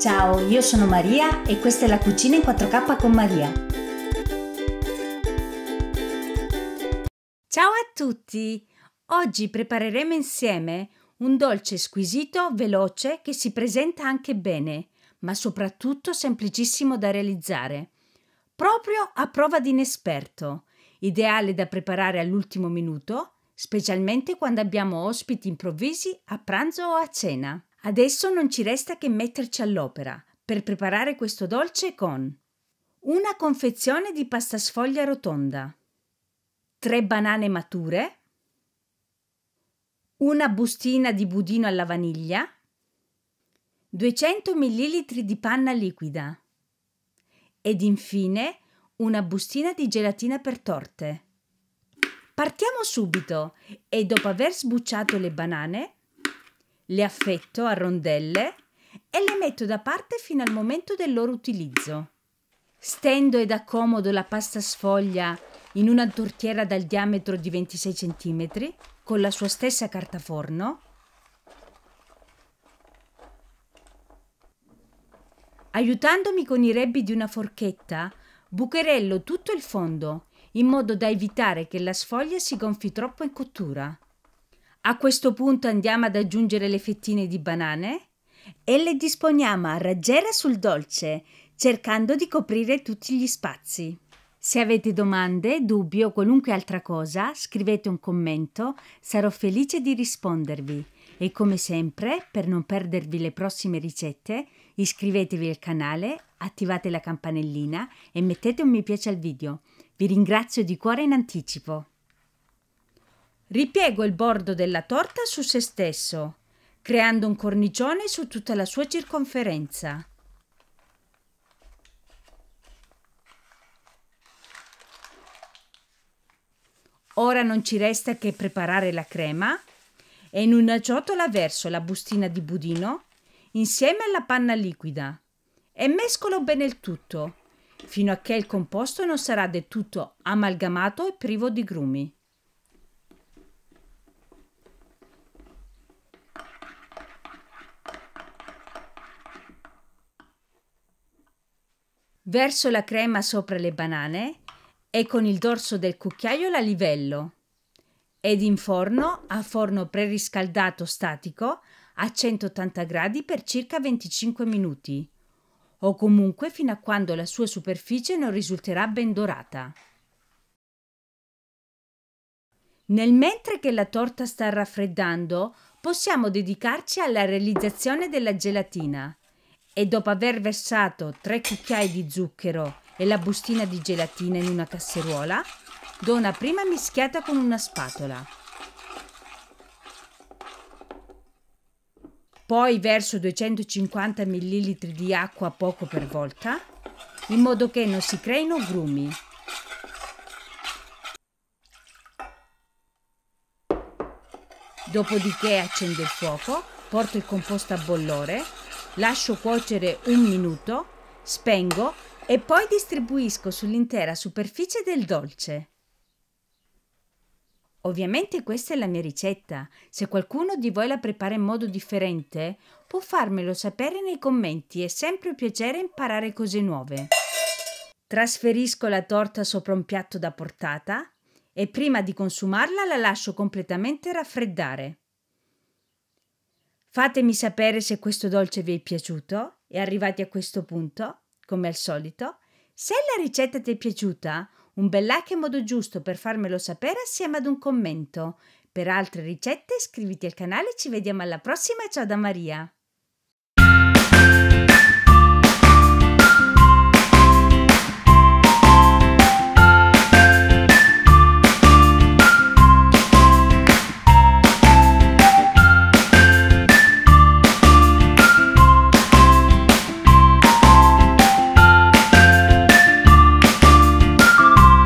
Ciao, io sono Maria e questa è la cucina in 4K con Maria. Ciao a tutti! Oggi prepareremo insieme un dolce squisito, veloce, che si presenta anche bene, ma soprattutto semplicissimo da realizzare. Proprio a prova di inesperto, ideale da preparare all'ultimo minuto, specialmente quando abbiamo ospiti improvvisi a pranzo o a cena. Adesso non ci resta che metterci all'opera per preparare questo dolce con una confezione di pasta sfoglia rotonda, tre banane mature, una bustina di budino alla vaniglia, 200 ml di panna liquida ed infine una bustina di gelatina per torte. Partiamo subito e dopo aver sbucciato le banane le affetto a rondelle e le metto da parte fino al momento del loro utilizzo. Stendo ed accomodo la pasta sfoglia in una tortiera dal diametro di 26 cm con la sua stessa carta forno. Aiutandomi con i rebbi di una forchetta, bucherello tutto il fondo in modo da evitare che la sfoglia si gonfi troppo in cottura. A questo punto andiamo ad aggiungere le fettine di banane e le disponiamo a raggiera sul dolce, cercando di coprire tutti gli spazi. Se avete domande, dubbi o qualunque altra cosa, scrivete un commento, sarò felice di rispondervi. E come sempre, per non perdervi le prossime ricette, iscrivetevi al canale, attivate la campanellina e mettete un mi piace al video. Vi ringrazio di cuore in anticipo. Ripiego il bordo della torta su se stesso, creando un cornicione su tutta la sua circonferenza. Ora non ci resta che preparare la crema e in una ciotola verso la bustina di budino insieme alla panna liquida e mescolo bene il tutto fino a che il composto non sarà del tutto amalgamato e privo di grumi. Verso la crema sopra le banane e con il dorso del cucchiaio la livello. Ed in forno a forno preriscaldato statico a 180 gradi per circa 25 minuti o comunque fino a quando la sua superficie non risulterà ben dorata. Nel mentre che la torta sta raffreddando, possiamo dedicarci alla realizzazione della gelatina e dopo aver versato tre cucchiai di zucchero e la bustina di gelatina in una casseruola, do una prima mischiata con una spatola. Poi verso 250 ml di acqua poco per volta, in modo che non si creino grumi. Dopodiché accendo il fuoco, porto il composto a bollore Lascio cuocere un minuto, spengo e poi distribuisco sull'intera superficie del dolce. Ovviamente questa è la mia ricetta. Se qualcuno di voi la prepara in modo differente, può farmelo sapere nei commenti, è sempre un piacere imparare cose nuove. Trasferisco la torta sopra un piatto da portata e prima di consumarla la lascio completamente raffreddare. Fatemi sapere se questo dolce vi è piaciuto e arrivati a questo punto, come al solito, se la ricetta ti è piaciuta, un bel like è modo giusto per farmelo sapere assieme ad un commento. Per altre ricette iscriviti al canale e ci vediamo alla prossima, ciao da Maria!